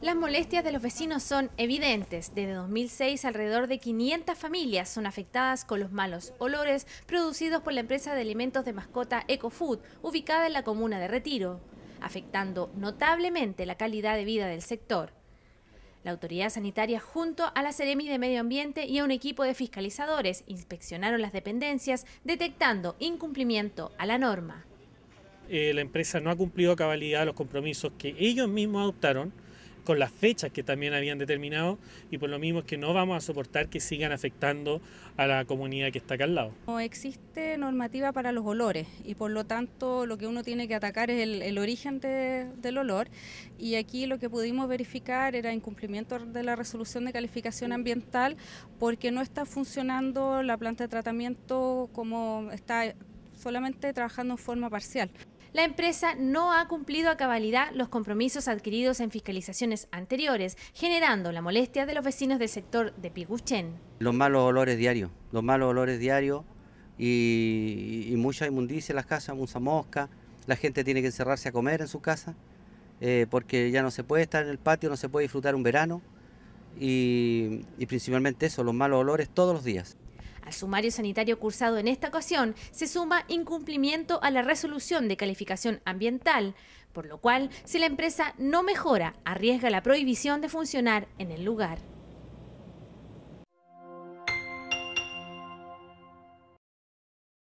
Las molestias de los vecinos son evidentes. Desde 2006, alrededor de 500 familias son afectadas con los malos olores producidos por la empresa de alimentos de mascota EcoFood, ubicada en la comuna de Retiro, afectando notablemente la calidad de vida del sector. La autoridad sanitaria, junto a la Ceremi de Medio Ambiente y a un equipo de fiscalizadores, inspeccionaron las dependencias, detectando incumplimiento a la norma. Eh, la empresa no ha cumplido a cabalidad los compromisos que ellos mismos adoptaron con las fechas que también habían determinado y por lo mismo es que no vamos a soportar que sigan afectando a la comunidad que está acá al lado. No existe normativa para los olores y por lo tanto lo que uno tiene que atacar es el, origen del olor y aquí lo que pudimos verificar era incumplimiento de la resolución de calificación ambiental porque no está funcionando la planta de tratamiento como está solamente trabajando en forma parcial la empresa no ha cumplido a cabalidad los compromisos adquiridos en fiscalizaciones anteriores, generando la molestia de los vecinos del sector de Piguchen. Los malos olores diarios, los malos olores diarios y, y mucha inmundicia en las casas, mucha mosca, la gente tiene que encerrarse a comer en su casa, eh, porque ya no se puede estar en el patio, no se puede disfrutar un verano. y principalmente eso, los malos olores todos los días. Al sumario sanitario cursado en esta ocasión se suma incumplimiento a la resolución de calificación ambiental, por lo cual si la empresa no mejora, arriesga la prohibición de funcionar en el lugar.